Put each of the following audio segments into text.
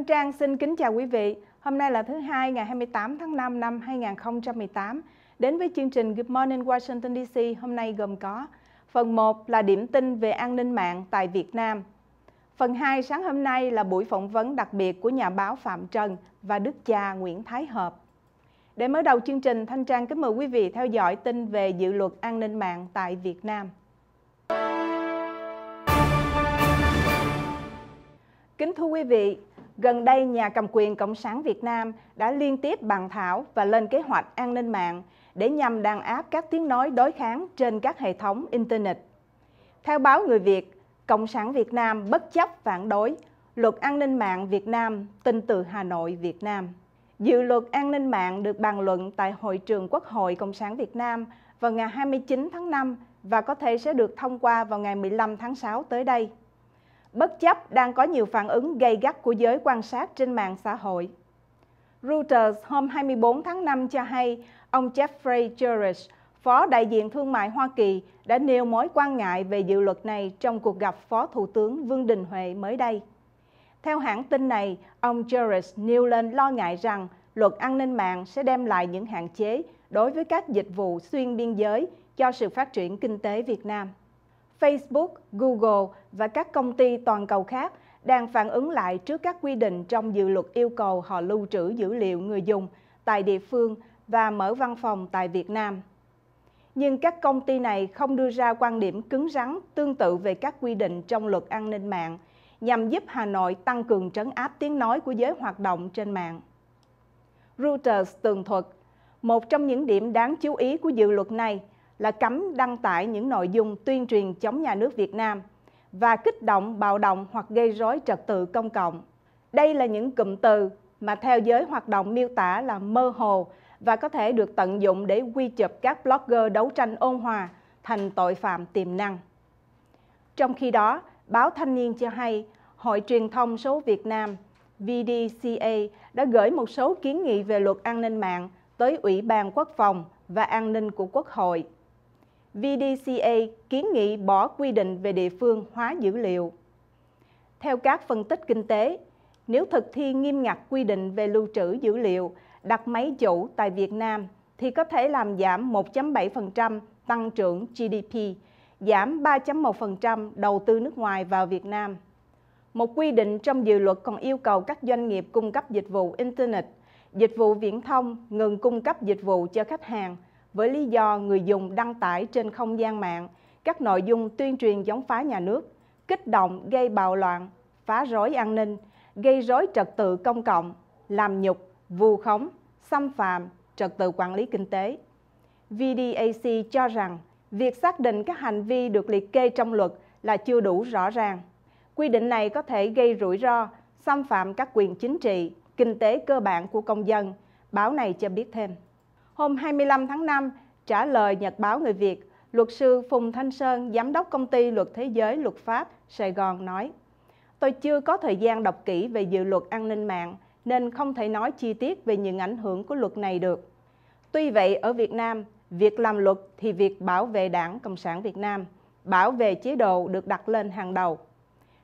Thanh Trang xin kính chào quý vị. Hôm nay là thứ hai ngày 28 tháng 5 năm 2018. Đến với chương trình Good Morning Washington DC hôm nay gồm có Phần 1 là điểm tin về an ninh mạng tại Việt Nam. Phần 2 sáng hôm nay là buổi phỏng vấn đặc biệt của nhà báo Phạm Trần và đức cha Nguyễn Thái Hợp. Để mở đầu chương trình, Thanh Trang kính mời quý vị theo dõi tin về dự luật an ninh mạng tại Việt Nam. Kính thưa quý vị, gần đây nhà cầm quyền Cộng sản Việt Nam đã liên tiếp bàn thảo và lên kế hoạch an ninh mạng để nhằm đàn áp các tiếng nói đối kháng trên các hệ thống Internet. Theo báo Người Việt, Cộng sản Việt Nam bất chấp phản đối Luật An ninh mạng Việt Nam tin từ Hà Nội, Việt Nam. Dự luật an ninh mạng được bàn luận tại Hội trường Quốc hội Cộng sản Việt Nam vào ngày 29 tháng 5 và có thể sẽ được thông qua vào ngày 15 tháng 6 tới đây bất chấp đang có nhiều phản ứng gây gắt của giới quan sát trên mạng xã hội. Reuters hôm 24 tháng 5 cho hay ông Jeffrey Jurish, Phó đại diện thương mại Hoa Kỳ, đã nêu mối quan ngại về dự luật này trong cuộc gặp Phó Thủ tướng Vương Đình Huệ mới đây. Theo hãng tin này, ông Jurish nêu lên lo ngại rằng luật an ninh mạng sẽ đem lại những hạn chế đối với các dịch vụ xuyên biên giới cho sự phát triển kinh tế Việt Nam. Facebook, Google và các công ty toàn cầu khác đang phản ứng lại trước các quy định trong dự luật yêu cầu họ lưu trữ dữ liệu người dùng tại địa phương và mở văn phòng tại Việt Nam. Nhưng các công ty này không đưa ra quan điểm cứng rắn tương tự về các quy định trong luật an ninh mạng nhằm giúp Hà Nội tăng cường trấn áp tiếng nói của giới hoạt động trên mạng. Reuters tường thuật, một trong những điểm đáng chú ý của dự luật này là cấm đăng tải những nội dung tuyên truyền chống nhà nước Việt Nam và kích động, bạo động hoặc gây rối trật tự công cộng. Đây là những cụm từ mà theo giới hoạt động miêu tả là mơ hồ và có thể được tận dụng để quy chụp các blogger đấu tranh ôn hòa thành tội phạm tiềm năng. Trong khi đó, báo Thanh niên cho hay Hội truyền thông số Việt Nam VDCA đã gửi một số kiến nghị về luật an ninh mạng tới Ủy ban Quốc phòng và An ninh của Quốc hội VDCA kiến nghị bỏ quy định về địa phương hóa dữ liệu. Theo các phân tích kinh tế, nếu thực thi nghiêm ngặt quy định về lưu trữ dữ liệu đặt máy chủ tại Việt Nam thì có thể làm giảm 1.7% tăng trưởng GDP, giảm 3.1% đầu tư nước ngoài vào Việt Nam. Một quy định trong dự luật còn yêu cầu các doanh nghiệp cung cấp dịch vụ Internet, dịch vụ viễn thông ngừng cung cấp dịch vụ cho khách hàng – với lý do người dùng đăng tải trên không gian mạng các nội dung tuyên truyền chống phá nhà nước, kích động gây bạo loạn, phá rối an ninh, gây rối trật tự công cộng, làm nhục, vu khống, xâm phạm trật tự quản lý kinh tế. VDAC cho rằng việc xác định các hành vi được liệt kê trong luật là chưa đủ rõ ràng. Quy định này có thể gây rủi ro, xâm phạm các quyền chính trị, kinh tế cơ bản của công dân. Báo này cho biết thêm hôm 25 tháng 5 trả lời Nhật báo Người Việt, luật sư Phùng Thanh Sơn, giám đốc công ty luật thế giới luật pháp Sài Gòn nói Tôi chưa có thời gian đọc kỹ về dự luật an ninh mạng nên không thể nói chi tiết về những ảnh hưởng của luật này được. Tuy vậy, ở Việt Nam, việc làm luật thì việc bảo vệ đảng Cộng sản Việt Nam, bảo vệ chế độ được đặt lên hàng đầu.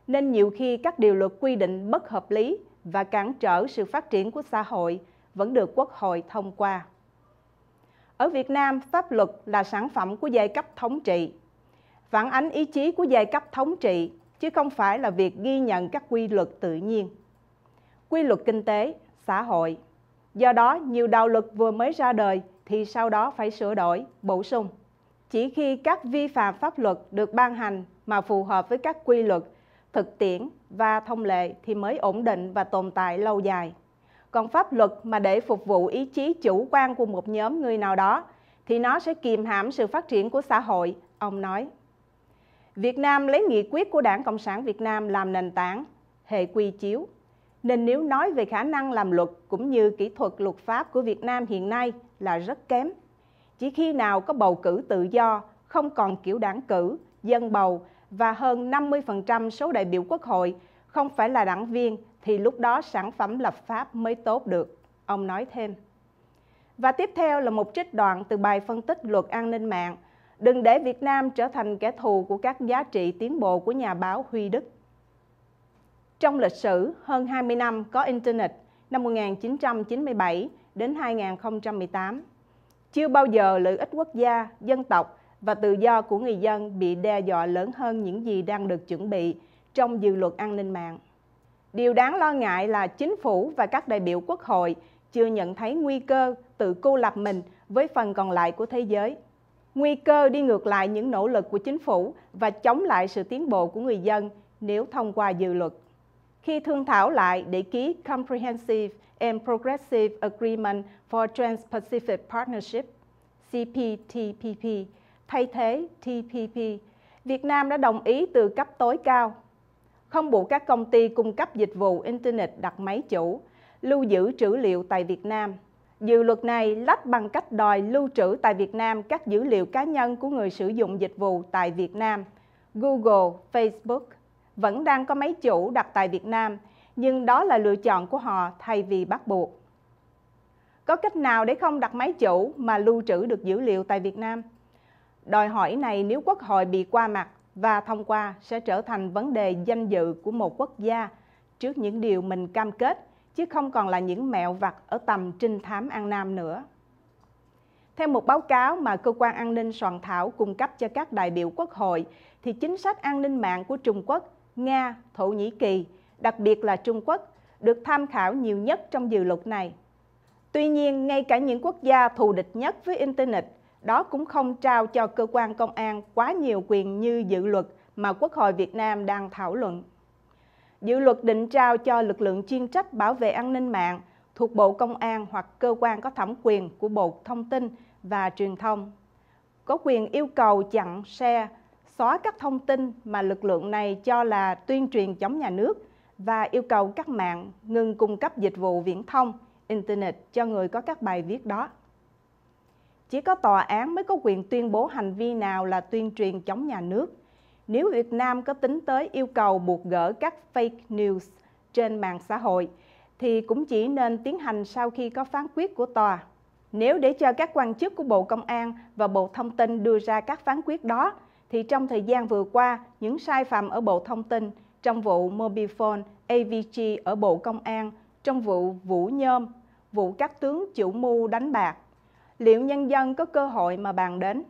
Nên nhiều khi các điều luật quy định bất hợp lý và cản trở sự phát triển của xã hội vẫn được Quốc hội thông qua. Ở Việt Nam, pháp luật là sản phẩm của giai cấp thống trị, phản ánh ý chí của giai cấp thống trị, chứ không phải là việc ghi nhận các quy luật tự nhiên. Quy luật kinh tế, xã hội. Do đó, nhiều đạo luật vừa mới ra đời thì sau đó phải sửa đổi, bổ sung. Chỉ khi các vi phạm pháp luật được ban hành mà phù hợp với các quy luật, thực tiễn và thông lệ thì mới ổn định và tồn tại lâu dài còn pháp luật mà để phục vụ ý chí chủ quan của một nhóm người nào đó thì nó sẽ kìm hãm sự phát triển của xã hội, ông nói. Việt Nam lấy nghị quyết của Đảng Cộng sản Việt Nam làm nền tảng, hệ quy chiếu. Nên nếu nói về khả năng làm luật cũng như kỹ thuật luật pháp của Việt Nam hiện nay là rất kém. Chỉ khi nào có bầu cử tự do, không còn kiểu đảng cử, dân bầu và hơn 50% số đại biểu quốc hội không phải là đảng viên thì lúc đó sản phẩm lập pháp mới tốt được, ông nói thêm. Và tiếp theo là một trích đoạn từ bài phân tích luật an ninh mạng, đừng để Việt Nam trở thành kẻ thù của các giá trị tiến bộ của nhà báo Huy Đức. Trong lịch sử, hơn 20 năm có Internet, năm 1997 đến 2018. Chưa bao giờ lợi ích quốc gia, dân tộc và tự do của người dân bị đe dọa lớn hơn những gì đang được chuẩn bị trong dự luật an ninh mạng. Điều đáng lo ngại là chính phủ và các đại biểu quốc hội chưa nhận thấy nguy cơ tự cô lập mình với phần còn lại của thế giới. Nguy cơ đi ngược lại những nỗ lực của chính phủ và chống lại sự tiến bộ của người dân nếu thông qua dự luật. Khi thương thảo lại để ký Comprehensive and Progressive Agreement for Trans-Pacific Partnership, CPTPP, thay thế TPP, Việt Nam đã đồng ý từ cấp tối cao không buộc các công ty cung cấp dịch vụ Internet đặt máy chủ, lưu giữ trữ liệu tại Việt Nam. Dự luật này lách bằng cách đòi lưu trữ tại Việt Nam các dữ liệu cá nhân của người sử dụng dịch vụ tại Việt Nam. Google, Facebook vẫn đang có máy chủ đặt tại Việt Nam, nhưng đó là lựa chọn của họ thay vì bắt buộc. Có cách nào để không đặt máy chủ mà lưu trữ được dữ liệu tại Việt Nam? Đòi hỏi này nếu Quốc hội bị qua mặt và thông qua sẽ trở thành vấn đề danh dự của một quốc gia trước những điều mình cam kết chứ không còn là những mẹo vặt ở tầm trinh thám An Nam nữa. Theo một báo cáo mà cơ quan an ninh soạn thảo cung cấp cho các đại biểu quốc hội thì chính sách an ninh mạng của Trung Quốc, Nga, Thổ Nhĩ Kỳ, đặc biệt là Trung Quốc được tham khảo nhiều nhất trong dự luật này. Tuy nhiên, ngay cả những quốc gia thù địch nhất với Internet đó cũng không trao cho cơ quan công an quá nhiều quyền như dự luật mà Quốc hội Việt Nam đang thảo luận. Dự luật định trao cho lực lượng chuyên trách bảo vệ an ninh mạng thuộc Bộ Công an hoặc cơ quan có thẩm quyền của Bộ Thông tin và Truyền thông có quyền yêu cầu chặn xe, xóa các thông tin mà lực lượng này cho là tuyên truyền chống nhà nước và yêu cầu các mạng ngừng cung cấp dịch vụ viễn thông, Internet cho người có các bài viết đó. Chỉ có tòa án mới có quyền tuyên bố hành vi nào là tuyên truyền chống nhà nước. Nếu Việt Nam có tính tới yêu cầu buộc gỡ các fake news trên mạng xã hội, thì cũng chỉ nên tiến hành sau khi có phán quyết của tòa. Nếu để cho các quan chức của Bộ Công an và Bộ Thông tin đưa ra các phán quyết đó, thì trong thời gian vừa qua, những sai phạm ở Bộ Thông tin trong vụ Mobifone, AVG ở Bộ Công an, trong vụ Vũ Nhôm, vụ các tướng chủ mưu đánh bạc, liệu nhân dân có cơ hội mà bàn đến.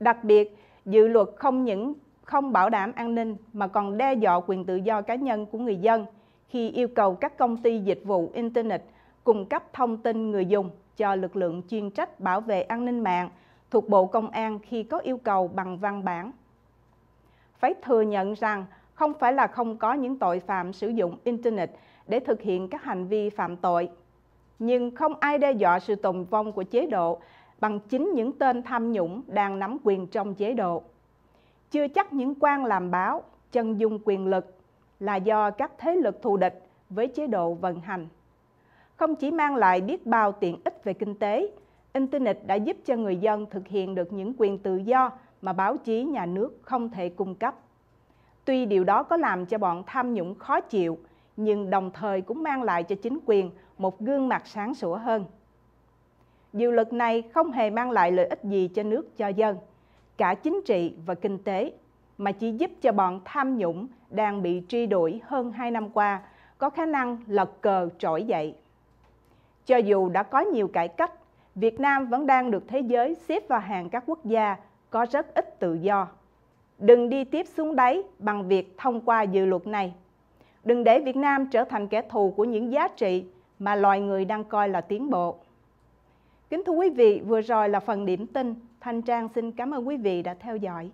Đặc biệt, dự luật không những không bảo đảm an ninh mà còn đe dọa quyền tự do cá nhân của người dân khi yêu cầu các công ty dịch vụ Internet cung cấp thông tin người dùng cho lực lượng chuyên trách bảo vệ an ninh mạng thuộc Bộ Công an khi có yêu cầu bằng văn bản. Phải thừa nhận rằng không phải là không có những tội phạm sử dụng Internet để thực hiện các hành vi phạm tội, nhưng không ai đe dọa sự tồn vong của chế độ bằng chính những tên tham nhũng đang nắm quyền trong chế độ. Chưa chắc những quan làm báo chân dung quyền lực là do các thế lực thù địch với chế độ vận hành. Không chỉ mang lại biết bao tiện ích về kinh tế, Internet đã giúp cho người dân thực hiện được những quyền tự do mà báo chí nhà nước không thể cung cấp. Tuy điều đó có làm cho bọn tham nhũng khó chịu, nhưng đồng thời cũng mang lại cho chính quyền một gương mặt sáng sủa hơn. Dự luật này không hề mang lại lợi ích gì cho nước cho dân, cả chính trị và kinh tế, mà chỉ giúp cho bọn tham nhũng đang bị truy đuổi hơn 2 năm qua có khả năng lật cờ trỗi dậy. Cho dù đã có nhiều cải cách, Việt Nam vẫn đang được thế giới xếp vào hàng các quốc gia có rất ít tự do. Đừng đi tiếp xuống đáy bằng việc thông qua dự luật này. Đừng để Việt Nam trở thành kẻ thù của những giá trị mà loài người đang coi là tiến bộ. Kính thưa quý vị, vừa rồi là phần điểm tin. Thanh Trang xin cảm ơn quý vị đã theo dõi.